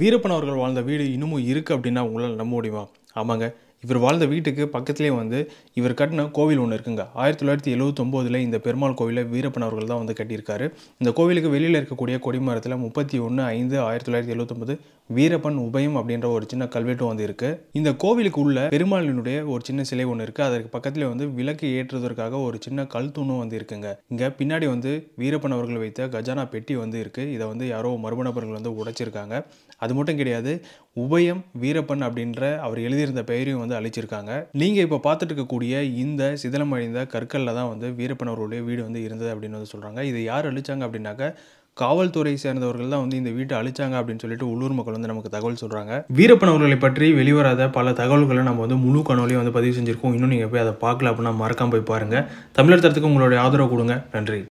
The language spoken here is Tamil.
வீரப்பன் அவர்கள் வாழ்ந்த வீடு இன்னமும் இருக்குது அப்படின்னா உங்களால் நம்ப முடியுமா ஆமாங்க இவர் வாழ்ந்த வீட்டுக்கு பக்கத்துலேயே வந்து இவர் கட்டின கோவில் ஒன்று இருக்குங்க ஆயிரத்தி தொள்ளாயிரத்தி எழுவத்தொம்போதில் இந்த பெருமாள் கோவிலை வீரப்பன் அவர்கள் தான் வந்து கட்டியிருக்காரு இந்த கோவிலுக்கு வெளியில் இருக்கக்கூடிய கொடிமரத்தில் முப்பத்தி ஒன்று ஐந்து ஆயிரத்தி தொள்ளாயிரத்தி எழுவத்தொம்போது வீரப்பன் உபயம் அப்படின்ற ஒரு சின்ன கல்வெட்டும் வந்து இருக்குது இந்த கோவிலுக்கு உள்ள பெருமாளினுடைய ஒரு சின்ன சிலை ஒன்று இருக்குது அதற்கு பக்கத்தில் வந்து விளக்கு ஏற்றுவதற்காக ஒரு சின்ன கல் தூணும் வந்து இருக்குங்க இங்கே பின்னாடி வந்து வீரப்பன் அவர்கள் வைத்த கஜானா பெட்டி வந்து இருக்குது இதை வந்து யாரோ மர்ம நபர்கள் வந்து உடைச்சிருக்காங்க அது மட்டும் கிடையாது உபயம் வீரப்பன் அப்படின்ற அவர் எழுதியிருந்த பெயரையும் வந்து வந்து அழிச்சிருக்காங்க நீங்க இப்போ பார்த்துட்டு இருக்கக்கூடிய இந்த சிதிலமடைந்த கற்களில் தான் வந்து வீரப்பனவருடைய வீடு வந்து இருந்தது அப்படின்னு வந்து சொல்றாங்க இதை யார் அழிச்சாங்க அப்படின்னாக்க காவல்துறை சேர்ந்தவர்கள் தான் வந்து இந்த வீட்டை அழிச்சாங்க அப்படின்னு சொல்லிட்டு உள்ளூர் மக்கள் வந்து நமக்கு தகவல் சொல்றாங்க வீரப்பன் அவர்களை பற்றி வெளிவராத பல தகவல்களை நம்ம வந்து முழு கனவுலையும் வந்து பதிவு செஞ்சுருக்கோம் இன்னும் நீங்கள் போய் அதை பார்க்கல அப்படின்னா மறக்காம போய் பாருங்க தமிழர் தரத்துக்கு உங்களுடைய ஆதரவு கொடுங்க நன்றி